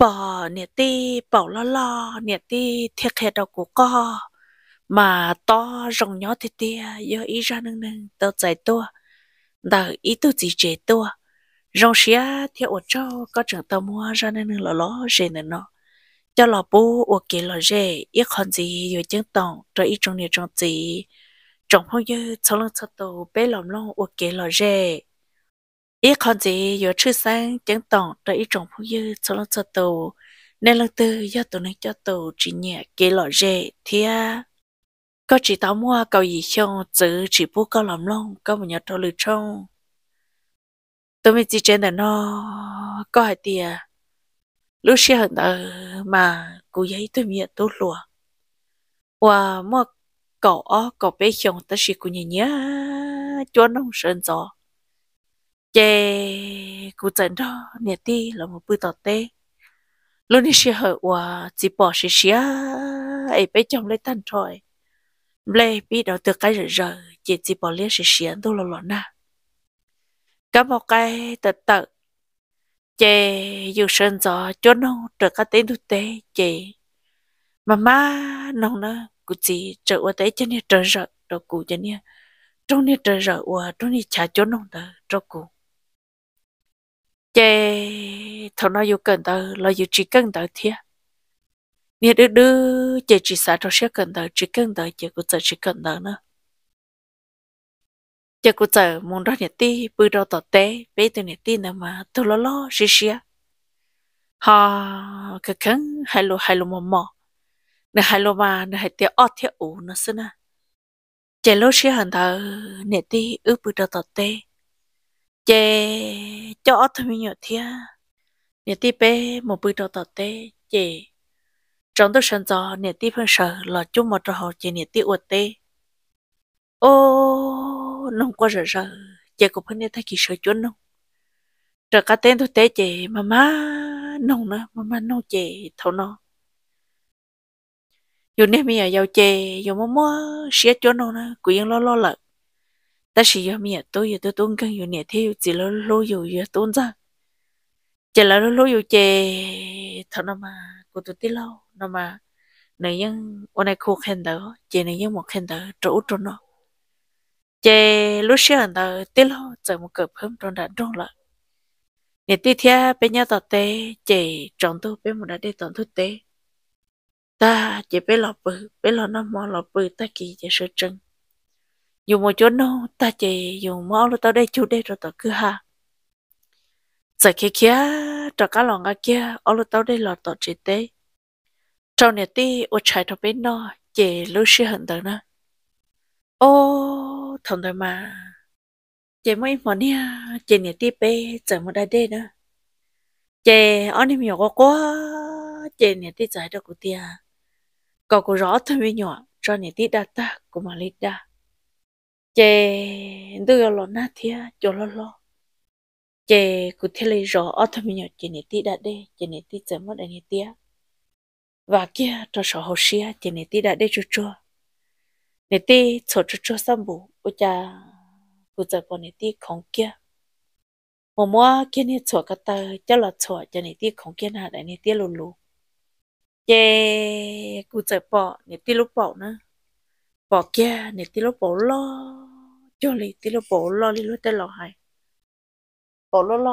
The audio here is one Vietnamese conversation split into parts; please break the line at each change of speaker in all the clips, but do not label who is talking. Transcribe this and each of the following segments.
bỏ nè ti bỏ lo lo nè ti thiệt hết đầu của co mà to rồng nhỏ thì tia do ý ra nâng nâng tao chạy tua đờ ý tu gì chế tua rồng xía thì ở chỗ có trường tao mua ra nâng nâng lo lo rề nữa nó cho lò bố ở kia lò rề ít còn gì rồi chứng tòng cho ít trong này trong gì trong phong như sau lưng sau tàu bé lòng lòng ở kia lò rề ít con gì giờ chữ sáng chẳng tổng cho ít trồng phong dư cho nó cho tàu nên lần tư do tụi nó cho tàu chỉ nhẹ kế lọ rệ thì à có chỉ tao mua cầu gì không chứ chỉ bu câu làm long có một nhà trâu lử trong tôi mới chỉ trên là nó có hai tia lúc xưa hận tờ mà cô giấy tôi miệng tôi lùa và mua cậu ó cậu bé chồng ta chỉ cô nhớ nhớ cho nó sơn gió chế cụ trận đó nè ti là một bữa tọt tê luôn đi xe hở và chỉ bỏ xe xe ấy bé chồng lấy tan thôi lấy bị đầu từ cái rồi rồi chỉ chỉ bỏ lấy xe xe đâu là loạn na cả một cái tật tật chế dù sơn gió cho nó trở cái tên tu tế chế mà má nông nó cụ chỉ trở qua tới cho nên trở rồi đó cụ cho nên trong nên trở rồi và trong nên trả cho nông đó cho cụ chế thằng nó yêu cần tao là yêu chỉ cần tao thiệt nè đứa đứa chế chỉ sao tao sẽ cần tao chỉ cần tao chế cũng chỉ cần tao nữa chế cũng chỉ muốn đó nè ti bữa đó tao té bây giờ nè ti nữa mà tao lo lo xí xí ha cái khăn hai lô hai lô mò mò nè hai lô mà nè hai tiếng ót tiếng ủ nó xí nè chế lô xí hẳn tao nè ti ướp bữa đó tao té chè cho thôi mình nhớ thia nè tí bé một bữa đầu tao tê chè trong tôi sân gió nè tí phân sợ là chung một trò hồ chè nè tí uất tê ô nông quá rồi rồi chè cũng phân nè thay kỳ sợ chuẩn nông rồi cả tên tôi tê chè mà má nông nữa mà má nông chè thấu nó dù nè mì ở giàu chè dù mua mua xía chuẩn nông nữa cứ yên lo lo lợ 但是有咩都有都东跟有年天有几了路有有东子，几了路有几，他那么古多的了，那么那样我那苦看到，几那样我看到走着呢，几路上的的了怎么个碰撞的中了？你第天被人到的，几长都被我那的长都的，他几被老婆被老那么老婆他给也是真。dù một chỗ nó ta chỉ dù mò lo tao đây chú đây rồi tao cứ ha giờ kia kia cho cá lồng cá kia ở lo tao đây lo tao chỉ tế trong này ti ở chạy thằng bên nó chỉ lưu sư hận tao nữa ô thằng tao mà chị mấy mò nha chị này ti bé giờ mà đã đây nữa chị ở nhà nhỏ quá chị này ti giải được của tia có có rõ thôi với nhỏ cho này ti đã ta của mà lít đã chị đưa lo na thia cho lo lo chị cứ thế lấy rõ ở thầm nhỏ chị này tí đã đây chị này tí chấm mất này tía và kia cho sợ hồ xia chị này tí đã đây chú chua này tí sợ chú chua xong bù ôi cha cứ giờ còn này tí không kia mồm mua kia này sợ cả tờ chắc là sợ chị này tí không kia nào đại này tí lù lù chị cứ giờ bỏ này tí lúc bỏ nữa bỏ kia này tí lúc bỏ lo cho lì tí lo bỏ lo đi lo tê à. lo hay bỏ lo lo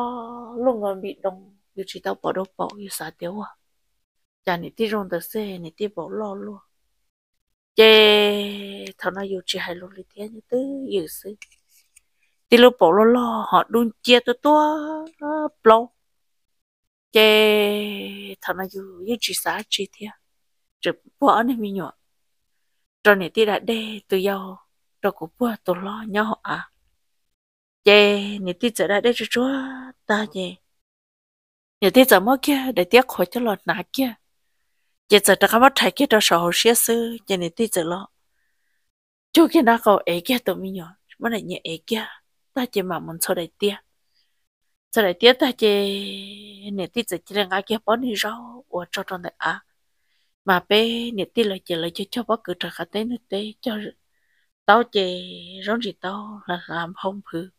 luôn còn bị đông như chỉ tao bỏ đâu bỏ như xả tiêu à chả nị tí rong tờ xe nị tí bỏ lo luôn chê thằng nó yêu chỉ hay luôn lì thế như tứ như sư tí lo bỏ lo lo họ đun chia tôi tua lâu chê thằng nó yêu yêu chỉ xả chỉ thế chụp bỏ nên mi nhọ cho nị tí đã đê từ giàu đó cũng bua tổ lo nhau à chè nè tí giờ đã để cho chúa ta nhỉ nè tí giờ mới kia để tiếc khỏi cho lọt nã kia chè giờ đã có mất thầy kia đó sợ hồ xía sư chè nè tí giờ lo chú kia nó cầu ấy kia tụi mi nhỏ mới lại nhẹ ấy kia ta chỉ mà muốn cho đại tiếc cho đại tiếc ta chỉ nè tí giờ chỉ là ngã kia bón đi rau và cho trong đại à mà bé nè tí là chỉ là cho cho bác cứ trả khát tế nữa tế cho tao chè rong gì tao là làm không phứ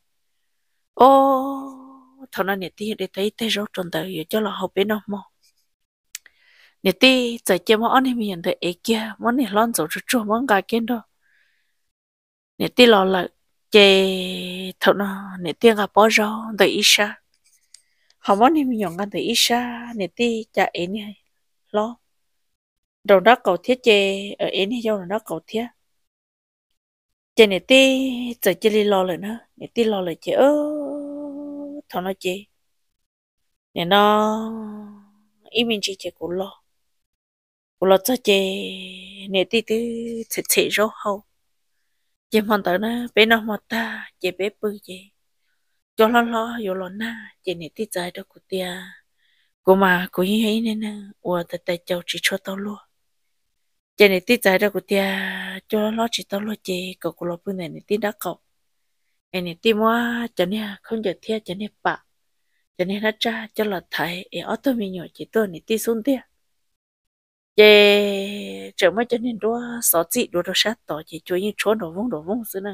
ô thằng nó nhiệt tí để thấy thấy rốt tròn giờ cho là học bên nó mò nhiệt tí giờ chơi món này mình nhận thấy ấy kia món này lon dầu chút chút món gai kia đó nhiệt tí lo là chè thằng nó nhiệt tí gặp bao rau đời isha học món này mình nhận gan đời isha nhiệt tí chả ấy này lo đầu đó cầu thiết chè ở ấy này đâu là nó cầu thiết chị này tí giờ chị đi lo rồi nữa này tí lo rồi chị ơ thằng nó chị này nó ý mình chị chị cũng lo cũng lo cho chị này tí tí chị chị rõ hậu chị hoàn tới nó bé nó mà ta chị bé bự chị cho lo lo yo lo na chị này tí dài đó của tia của mà của như thế nên nè ủa tại tại cháu chỉ cho tao luôn chị này tít giải đó của tia cho nó chỉ tao lo chị cậu của lo phương này này tít đã cậu em này tít mua cho nên không giờ thia cho nên bạ cho nên nó cha cho là thầy em ở tôi mình nhỏ chị tôi này tít xuống tia chị trở mới cho nên đua sáu chị đua đua sát tỏ chị chú như trốn đồ vung đồ vung xưa nè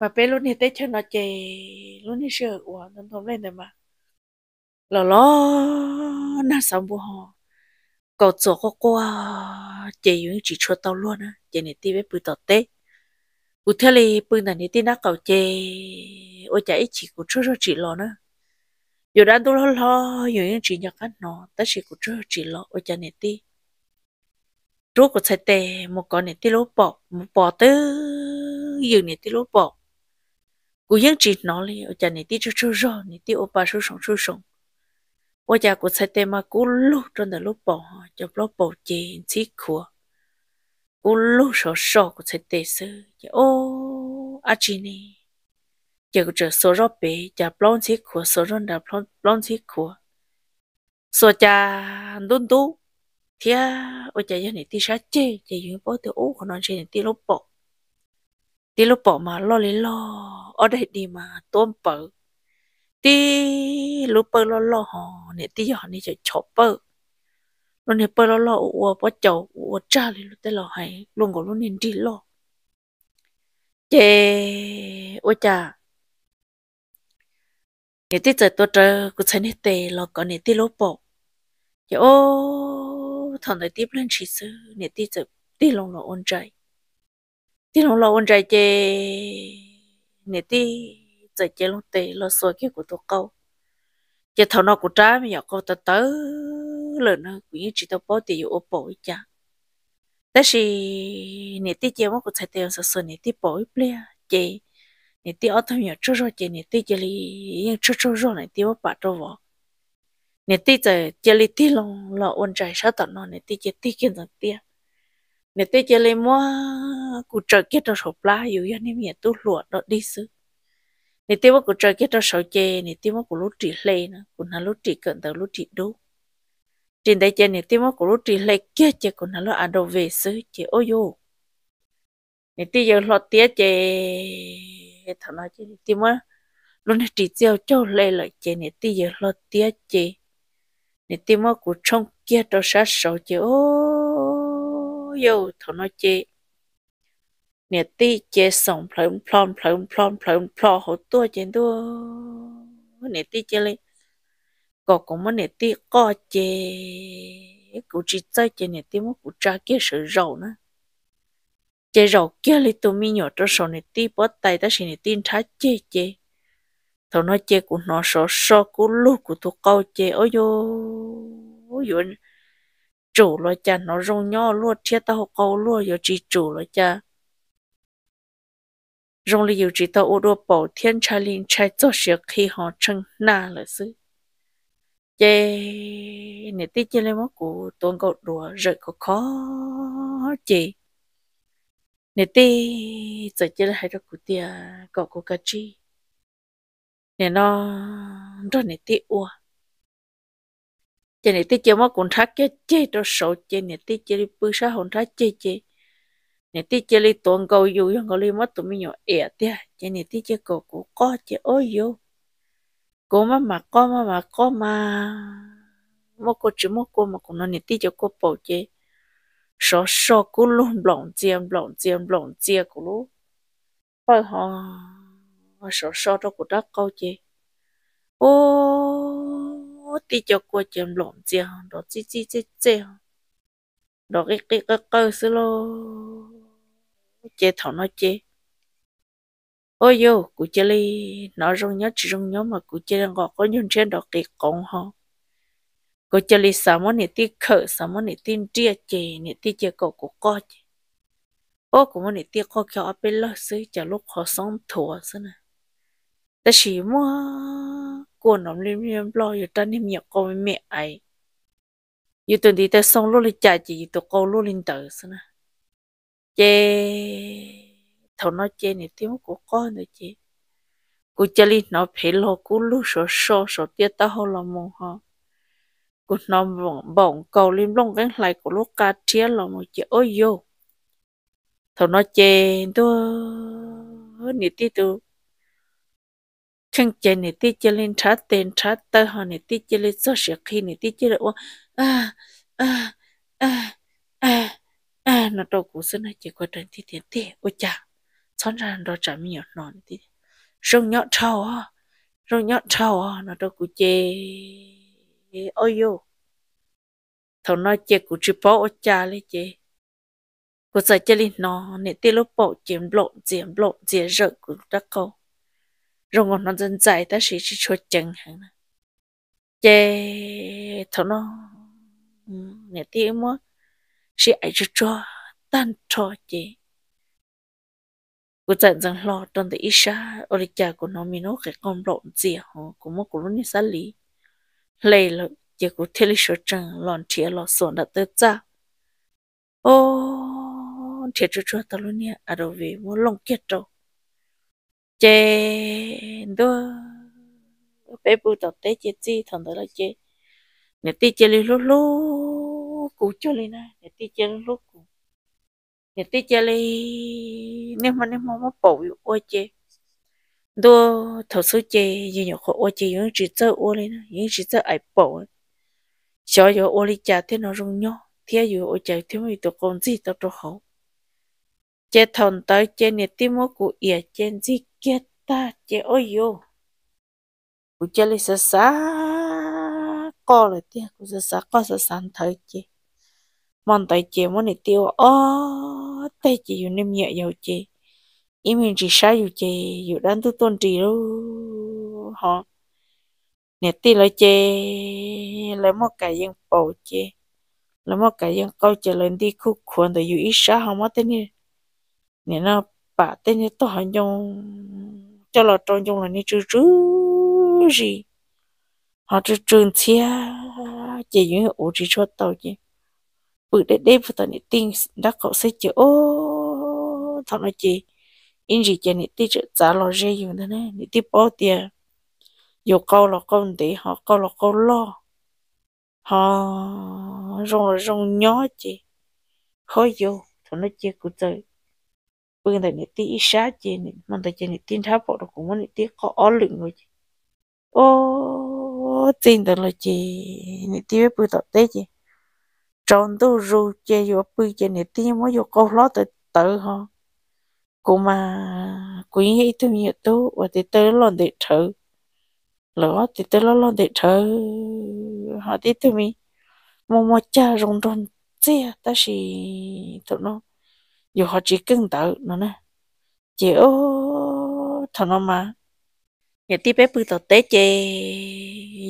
mà bé luôn này tết cho nó chị luôn này sợ quá nó thấm lên rồi mà lo lo na sống bù cậu chỗ có qua chỉ yến chỉ cho tao luôn á chỉ này ti với bự tọt tê bự thế này bự này này ti nó cậu chị ôi chạy chỉ của trước rồi chỉ lo nữa giờ đang tôi lo lo giờ yến chỉ nhặt nó ta chỉ của trước chỉ lo ôi chạy này ti rốt của sai tè, một con này ti lố bỏ một bỏ tứ giờ này ti lố bỏ của yến chỉ nó li ôi chạy này ti cho cho rồi này ti ba số sống số sống 我家古菜店嘛，咕噜真的噜宝哈，就噜宝钱吃苦，咕噜少少古菜店是，哦，阿吉呢，这个这少少白，家不吃苦，少少的不不吃苦，少家多多，天，我家有你第啥节，这有宝的哦，可能是你第六宝，第六宝嘛，老哩老，我得的嘛，多宝。tí lúc bơ lo lo họ nè tí họ nè chơi chọc bơ luôn nè bơ lo lo uo bơ chậu uo cha lên lúc tê lo hay luôn có luôn nè đi lo chê uo cha nè tí chơi tôi chơi cứ chơi nè tê lo có nè tí lúc bọ chê ô thằng này tiếp lên chỉ sư nè tí chơi tí lòng lo ôn trai tí lòng lo ôn trai chê nè tí chạy chế lúc tê lo xôi cái của tôi câu chế thầu nó của trái mà giờ câu tớ tớ lần nó cũng như chỉ tao bỏ tiền ô bỏ ý cha. đó là nè tí chế mà cũng chạy tiền sợ sợ nè tí bỏ ý blia chế nè tí ở thằng nhỏ chơi rồi chế nè tí chế li yên chơi chơi rồi nè tí mà bắt đầu vào nè tí chế chế li tí lòng lo ôn trái sao tao nó nè tí chế tí kia thằng tia nè tí chế li mua cụ trời kia đồ sụp lá dù yên nè miệng tu lụa đó đi xứ kia nè nà cận 你对我个这给到手机，你对我个路子累呢，个那路子跟到路子多。trên đây chơi nít mà cũng chỉ lấy kia chơi nà nó ăn à đồ về xứ chơi ôi yo nít tí giờ lo tía chơi thằng nói chơi nít mà luôn chỉ tiêu cho lấy lại chơi nít tí giờ lo tía chơi nít tí mà cũng trông kia đồ sát sầu chơi ôi yo thằng nói chơi เนี่ยตีเจส่งพลอมพลอมพลอมพลอมพลอมพลอหตัวเจนตัวเนี่ยตีเจเลยก็ก็มันเนี่ยตีก็เจกูจีใจเจเนี่ยตีมันกูจ้าเกี่ยวสือเรานะเจเราเกี่ยวเลยตัวมีหยดตัวสองเนี่ยตีปอดไตแต่สิเนี่ยตีท้าเจเจทนเจกูนอสอสอกูลูกกูทุกเกาเจโอ้ยโอ้ยจู่เลยจ้ะนอรงย่อลวดเทียตาหกเกาลวดอยู่จีจู่เลยจ้ะ rong li yu chỉ tao u đô bảo thiên cha linh trai cho sửa khi họ chân na là sư chê nè tí chê lên mất của tuần cầu đùa rồi có khó chị nè tí giờ chê lên hai đứa của tia cậu của cá chi nè nó đó nè tí u. chê nè tí chê mất cũng thắt cái chê đó sầu chê nè tí chê đi bư sa hồn thắt chê chê nè tí chơi li tuần cầu yêu nhưng có li mất tụi mình nhỏ ẻ tia chơi nè tí chơi cầu cổ có chơi ôi yêu, cô mà mà có mà mà có mà một cô chỉ một cô mà cũng nói nè tí chơi cô bầu chơi sọ sọ cô luôn blond chiêm blond chiêm blond chiêm cô luôn phải họ sọ sọ đó cô đắt câu chơi ô tí chơi cô chiêm blond chiêm đó chi chi chi chi đó cái cái cái cái xí lô chế thọ nó chế ôi yo cụ chê li nó rong nhớ chỉ rong nhớ mà cụ chê đang gọi có nhân trên đó kỳ cổng họ cụ chê li sao mà nị ti khở sao mà nị tin chia chê nị ti chê cậu cụ co chê ô cụ mà nị ti co kéo áp bên lơ sư chả lúc họ sống thua sư nè ta chỉ mua cụ nó liêm liêm lo yo ta niệm nhạc con mẹ ai yo tuần đi ta xong lúc lịch chạy chỉ yo tụ câu lúc linh tử sư nè chê thầu nó chê này tiếng của con rồi chị, cô chê li nó phải lo cú lu sổ sổ sổ tia ta hồ lo mồ hả cú nó bỏng bỏng cầu lim long gánh lại của lúc cá chia lo một chị ôi yo thầu nó chê đua nị tí tu chẳng chê nị tí chê lên trả tiền trả tơ hả nị tí chê lên sổ sẻ khi nị tí chê là à à à à, à. À, nó đâu cũng xưa này chỉ có trên thì tiền tiền ôi cha, xóa ra nó chả mi nhọt nón thì rong nhọt trâu à rong nhọt trâu à nó đâu cũng chê ôi yo thằng nó chê cũng chỉ bỏ ôi cha lấy chê cô sợ chê lên nó nè tiếc lúc bỏ chém lộn chém lộn chém rợ cũng đắc câu rong nó dân dài ta chỉ chỉ cho chân hàng chê thằng nó ừ, nè tiếc mua chị ấy cho cho tan cho chị của trận rằng lo trong the isha ở đây của nó mình nó cái con lộn gì hả của một luôn như này lý Lấy là giờ của thế lịch số trận lòn chia lò sồn đã tới ra ô thiệt cho cho tao luôn nha ở à đâu về muốn lòng kết đâu chê đua bé bu tao té chết gì thằng đó là chê nhà tê chê lý lô lô cũ cho lên na để ti chơi lúc cũ để ti chơi lên nếu mà nếu mà mà bỏ vô ô chê đồ thầu số chê như nhỏ khổ ô chê những chỉ chơi ô lên na những chỉ chơi ai bỏ cho vô ô đi chả thế nó rung nhau thế vô ô chả thế mới tụi con gì tao cho hậu chê thằng tới chê nè ti mua cũ ỉa chê gì kia ta chê ôi yo cũ chơi lên xa xa có rồi tiếc cũ xa xa có xa xa thời chê mòn tay chị muốn để tiêu ó tay chị dù nem nhẹ dầu chị im hình chỉ sai dù chị dù đang tu tôn trì đâu họ nè ti lại chị lấy một cái dân bộ chị lấy một cái dân câu chị lên đi khu khuôn tại dù ít sai không mất tên nè nè nó bà tên nè tôi hành trong cho là trong trong là nè trừ trừ gì họ trừ trường chia chị dùng ủ chỉ cho tàu chị bự để đêm phải tận nị tinh đã cậu sẽ chữ ô thằng nó chị in gì chị nị tinh chữ trả lo dễ dùng thế này nị tinh bỏ tiền dù câu là câu để họ câu là câu lo họ rong rong nhỏ chị khó vô thằng nó chị cũng chơi bưng tại nị tinh sáng chị nị mình tại chị nị tinh tháp bỏ được cũng nị tinh có ó lượng rồi chị ô tin được là chị nị tinh biết bự tao tết chị tròn tu ru che yo pu che ne ti mo yo ko lo te te ho cô mà quý hãy tu nhiệt tu và thì tới lo để thở lỡ thì tới lo lon để thở họ đi tu mi mò mò cha rong rong chia ta chỉ tụi nó dù họ chỉ cưng tự nó nè chị ô thằng nó mà nhà tí bé bự tao té chê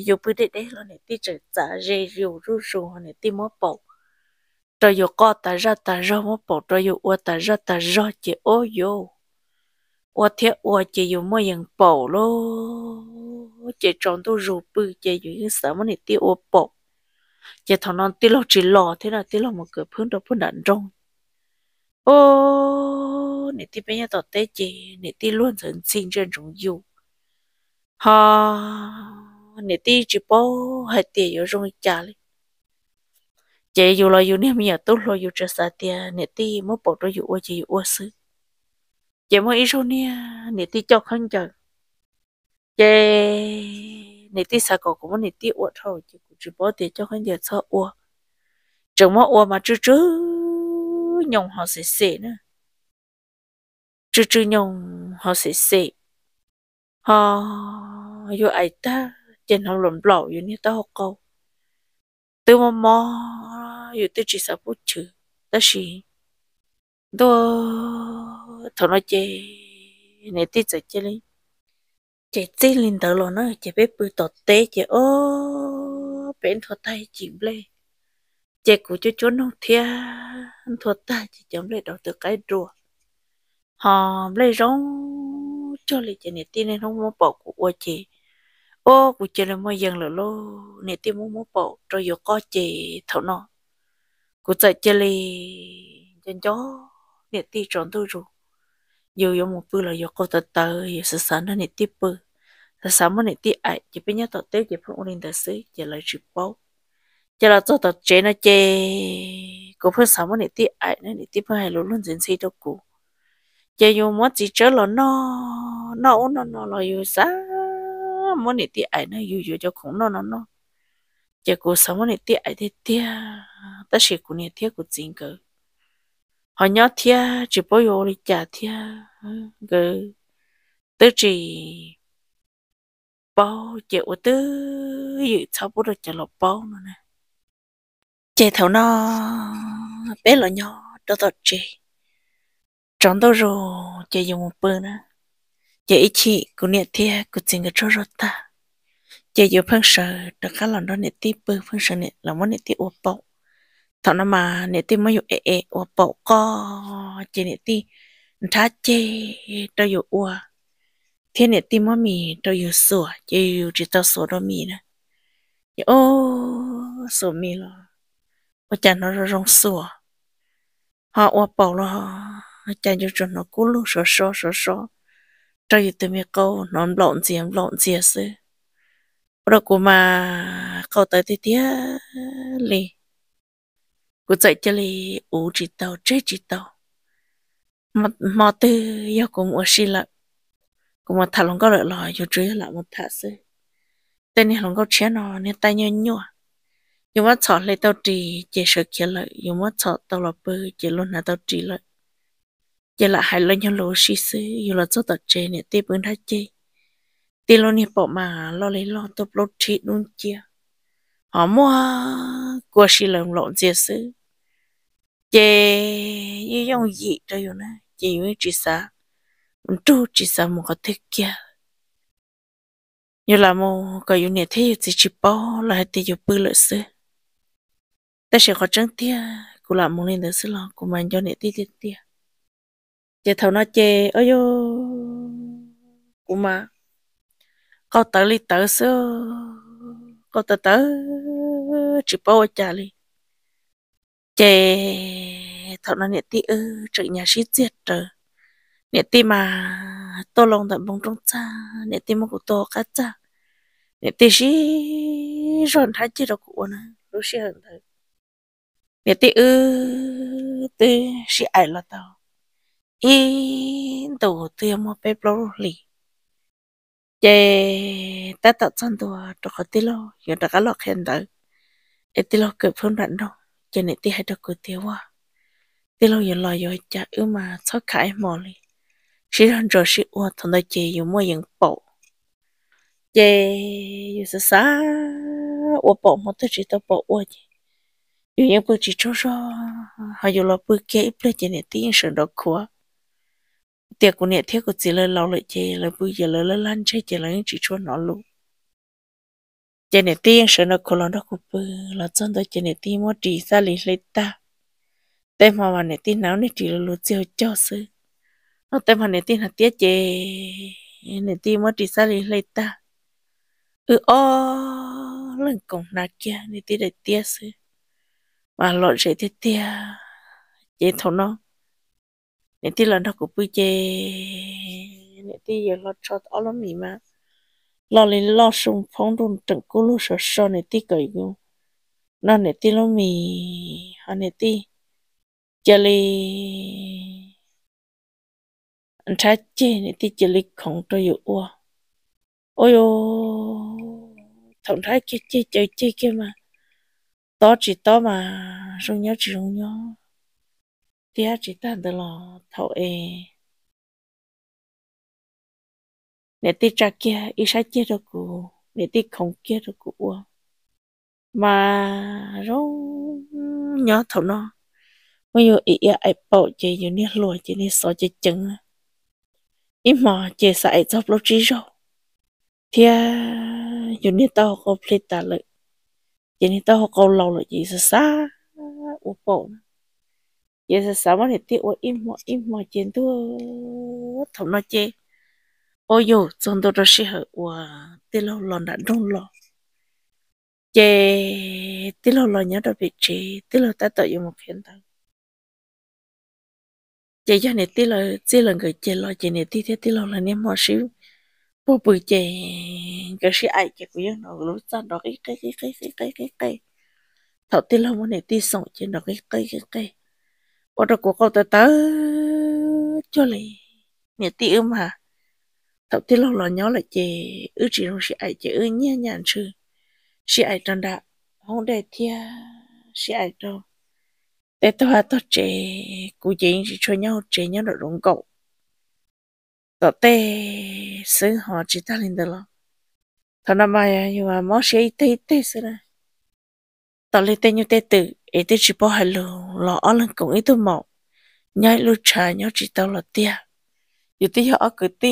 dù bự để để lo này tí trở trả rê rượu rú rú họ này tí mò bọc cho yo có ta ra ta ra mo bỏ cho yo o ta ra ta ra chỉ ô yo o thế o chỉ yo mo yang bỏ lo chỉ tròn tu rù bự chỉ yo những sợ mo này tiêu o bỏ chỉ thằng non tiêu lo chỉ lo thế nào tiêu lo một cửa phun đó phun đạn rong ô này tiêu bây giờ tao tê chỉ này tiêu luôn thần sinh trên chúng yêu ha này tiêu chỉ bỏ hai tiêu yo rong chả lên chị dù lo dù niệm nhiều tốt lo dù trở sát tiền nè ti mỗi bỏ đó dù ô chị ô sư chị mỗi yêu số nè nè ti cho khăn chờ chị nè ti sao có cũng nè ti ô thâu chị cũng chỉ bỏ tiền cho khăn chờ sao ô chồng mỗi ô mà chữ chữ nhông họ sẽ xệ nữa chữ chữ nhông họ sẽ xệ họ yêu ai ta trên không lộn lộn như nè ta học câu từ mà mò yêu tư chỉ xa bút chữ ta chỉ đó thằng nói chê này tí chơi chê lên chê chơi lên tờ lo nó chê bé bự tọt té chê ô bên thuật tay chỉ lên chê của cho chốn nó thia thuật tay chỉ chấm lên đầu từ cái rùa, họ lên rong cho lên chê này tí nên không muốn bỏ của chị ô của chơi là mua dần là lô này tí muốn muốn bỏ rồi vô có chị thằng nó cú chạy chơi lì chân chó để ti trốn tôi rồi dù dù một bữa là dù cô tờ tờ dù sợ sợ nó nè tiếp bữa sợ sợ mà nè tiếp ai chỉ biết nhớ tờ tiếp chỉ phải ôn lên tờ sứ chỉ là chụp bao chỉ là tờ tờ chế nó chế cô phải sợ mà nè tiếp ai nó nè tiếp hay luôn luôn dính xì đâu cú chỉ dù mất chỉ chơi là nó nó nó nó là dù sao mà nè tiếp ai nó dù dù cho khủng nó nó nó giờ cuộc sống này tiếc thì tiếc tất sự của này tiếc của chính cơ họ nhớ tiếc chỉ bao giờ đi tiếc cơ tức chỉ bao giờ của tứ dự sau được trả lộc bao nữa nè chạy thầu nó bé là nhỏ đó thật chị trong đó rồi chạy dùng bữa nữa chạy chị của này tiếc của chính cơ cho rồi ta chỉ dù phân sợ được các lần đó nè tí bự phân sợ nè là món nè tí uổng bộ thọ nó mà nè tí mới dụ ế ế uổng bộ co chỉ nè tí thá chê đâu dụ uổng thế nè tí mới mì đâu dụ sủa chỉ dụ chỉ tao sủa đó mì nè ô sủa mì lo ô chả nó rồi rong sủa họ uổng bộ lo chả dụ cho nó cú lu sủa sủa sủa sủa đâu dụ tụi mày câu nó lộn gì em lộn gì à xưa rồi cô mà cậu tới thì tiếc lì cô dạy cho lì ủ chỉ tàu chết chỉ tàu mà mà từ yêu cô mua xí lợ cô mà thả lòng có lợi lòi cho chơi là một thả sư tên này lòng có chén nó nên tay nhau nhau dù mà chọn lấy tàu trì chỉ sợ kia lợi dù mà chọn tàu lọ bự chỉ luôn là tàu trì lợi chỉ là hai lần nhau lố xí sư dù là cho tàu chơi này tiếp ứng đã chơi ตีลนี่ปอมาเราเลยลองตบรถทีนู่นเจียหอมัวกลัวสิเลิมหลงเจียซื้อเจยี่ยงยีจะอยู่นะเจยี่จีซามันดูจีซามันก็เทกยอยู่ละมูก็อยู่เนี่ยที่อยู่จีจีปอเราให้ตีอยู่ปืนเลยซื้อแต่เสียก็จังเตี้ยกูละมูเลยเดือซื้อหรอกูมันย้อนเนี่ยตีเตี้ยเจเท่านั้นเจอ้ยกูมา có tới li tới xưa có tới tới chỉ bao chả li chê thọ nó nhẹ tí ư chữ nhà sĩ diệt rồi nhẹ tí mà tô lòng tận bông trong cha nhẹ tí mà của tô cá cha nhẹ tí sĩ rồi thái chỉ đâu của nó lúc sĩ hận thôi nhẹ tí ư tí sĩ ải là tao in tổ tiêu mà bê lô lì ye ta tạo chân đồ đồ khó tí lo giờ đã có lọt hiện tới ít tí lo cực phương đoạn đâu giờ này tí hay được cực tiêu hoa, tí lo giờ lo giờ chả ư mà sao khải mò li chỉ rằng rồi chỉ uo thằng đó chị yêu mua yên bộ ye yêu sa sa uo bộ một thứ chỉ tao bộ uo chị yêu yên bộ chỉ cho cho hay yêu lo bộ kia ít bữa giờ này tí yên sửa đồ khua tiệc của nhiệt thiết của chị lên lâu lại chị là bây giờ lên lên lăn chơi chị là những chị chua nó luôn chị nhiệt tiên sợ nó khổ còn đó cũng bự là chân tôi chị nhiệt tiên mua chỉ ra lì lấy ta tên mà mà nhiệt tiên nào nhiệt chỉ là lúa chiều cho sư nó tên mà nhiệt tiên là tiết chị nhiệt tiên mua chỉ ra lì lấy ta ừ o lần cổng nà kia nhiệt tiên để tiết sư mà lọt sẽ tiết tiết chị thấu nó nè ti lần đó cũng bùi chê nè ti giờ lo cho tao lắm mì mà lo lên lo sung phong đun trứng cú lu sợ sợ nè tí cởi gu nó nè tí lo mì họ nè ti, giờ li anh trai chê nè ti giờ li không cho yêu ua ôi ô thằng thái chê chê chơi chê kia mà to chỉ to mà rung nhớ chỉ rung nhớ tia chỉ tan được là thầu e nè ti cha kia ý sai kia đâu cụ nè ti không kia đâu cụ mà rong nhỏ thầu nó bây giờ ý ý ai bỏ chơi giờ nè lùi chơi nè sợ chơi chừng ý mà chơi sai cho lối trí rồi thì giờ nè tao có plei ta lợi giờ nè tao có lâu rồi gì sao xa u bổng giờ sao sợ mất thì tiếc ôi im mò im mò chuyện tu thầm nói chê ôi dù trong đó rồi sẽ hở và tiêu lâu lòn đã đông lò chê tiếc lâu lâu nhớ được vị trí tiêu lâu ta tự một phiền tao chê cho này tiếc lâu tiếc lâu người chê lo chê này tiếc thế tiêu lâu là nem mò xíu bố bự chê cái sĩ ai cái cũng giống nó lúc sau đó cái cái cái cái cái cái cái thầu tiếc lâu mà này tiếc sống trên đó cái cái cái cái ở rồi của cậu tới tới cho lì nhà tiêu mà thập tiêu lâu lo nhớ là chị ư chị không sẽ ai chị ư nhẹ nhàng chứ sẽ ai trần đã không để thia sẽ ai đâu để tôi hát tôi chị cụ chị chỉ cho nhau chị nhớ được đúng cậu tớ tê sứ họ chỉ ta lên được lo thằng nào mà nhưng mà mỗi chị tê tê sứ này tớ lấy tê như tê tự ý tôi chỉ bỏ hai lù lọ lần cũng ý tôi mỏ nhai lù trà nhau chỉ tao là tia dù tí họ cứ tí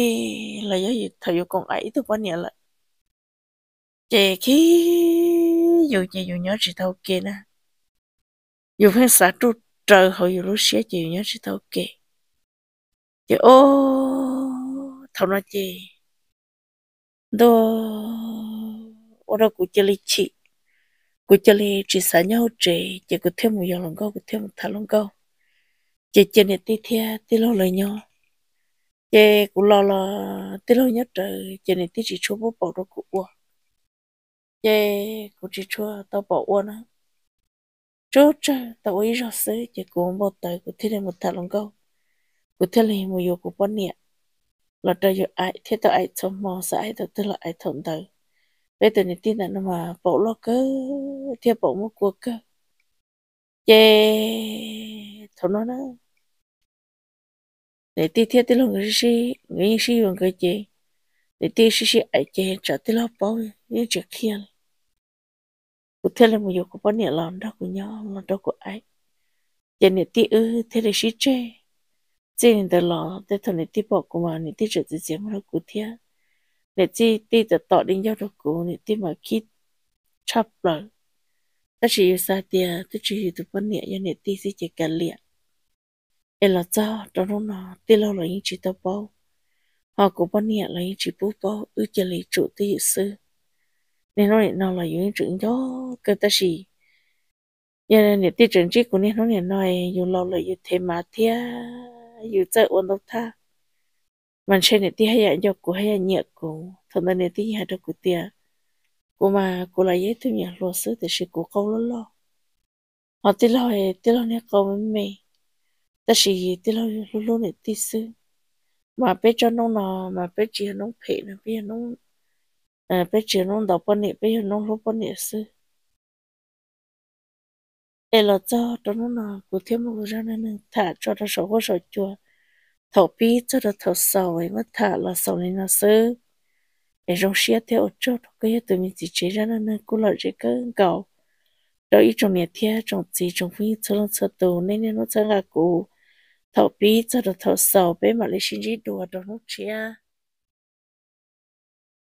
là do gì thầy dù còn ấy tôi bỏ nhẹ lại chị khí dù chị dù nhớ chỉ tao kia nè dù phải xả trụ trời họ dù lúc xé chị nhớ chỉ tao kia chị ô thằng nói chị đồ ở đâu cũng chơi lịch chị กูจะเลยจีสายาวเจจะกูเที่ยวมึงยองลงก็กูเที่ยวมึงทาลงก็จะจะเนี่ยตีเทียตีเราเลยเนาะจะกูรอรอตีเราเนาะเจจะเนี่ยตีจีชัวบ่บอกเรากูอ้วนจะกูจีชัวตาบอกอ้วนนะจ้าจ้าตาอ้วนรอซื้อจะกูบอกตายกูเที่ยวมึงทาลงก็กูเที่ยวเลยมึงอยู่กูป้อนเนี่ยเราจะอยู่ไอเที่ยวตัวไอชมมอสายตัวตัวเราไอถมเตอ để từ này tin là nó mà bộ lo cơ theo bộ một cuộc cơ chê thổ nó nó để ti theo tới lòng người sĩ người sĩ bằng cái chê để ti sĩ sĩ ai chê trở tới lo bao như trước kia cụ thế là một vụ của bọn nhẹ lòng đó của nhau lòng đó của ai chê nè ti ư thế là sĩ chê chê nè tờ lo, thế thằng này ti bỏ của mà này ti trở tới giếm nó cụ thiên nè chi ti cho tọ đến giao đồ cũ nè ti mà khi chập rồi ta chỉ yêu sa tia ta chỉ yêu tụ bắn nhẹ cho nè ti sẽ chỉ cả liệt em là cho đó nó, nào ti lâu là những chỉ tao bao họ cũng bắn nhẹ là những chỉ bố bao ư chỉ lấy trụ ti dự sư nên nó nào là những chuyện đó cơ ta chỉ nên nè ti trưởng chỉ của nên nó nè nói dù lâu là dù thêm mà thia dù chơi ổn đâu tha มันเช่นเนี่ยที่ให้ยายกกูให้ยาเนียกูทำไมเนี่ยที่ยาดกูเตียกูมากูลายเยตุเนี่ยรัวซื้อแต่ชิกูเขาล้อล้อพอที่เราเอที่เราเนี่ยเขาไม่ไม่แต่ชีที่เราล้อล้อเนี่ยที่ซื้อมาไปจนน้องนอมาไปจีน้องเพนะไปน้องเออไปจีน้องดอกปนเนี่ยไปน้องลูกปนเนี่ยซื้อเออเราเจ้าตอนนั้นกูเที่ยวมากูจะนั่งถ่ายจอดสาวก็สาวจัว thầu bi cho được thầu sầu ấy mất thả là sầu lên nó sư để rong xia theo cho cái tụi mình chỉ chế ra nên cũng là chế cái cầu đó ít trong nhà thia trong gì trong phi cho nó cho tù nên nên nó cho là cụ thầu bi cho được thầu sầu bé mà lấy xin chỉ đùa đó nó chia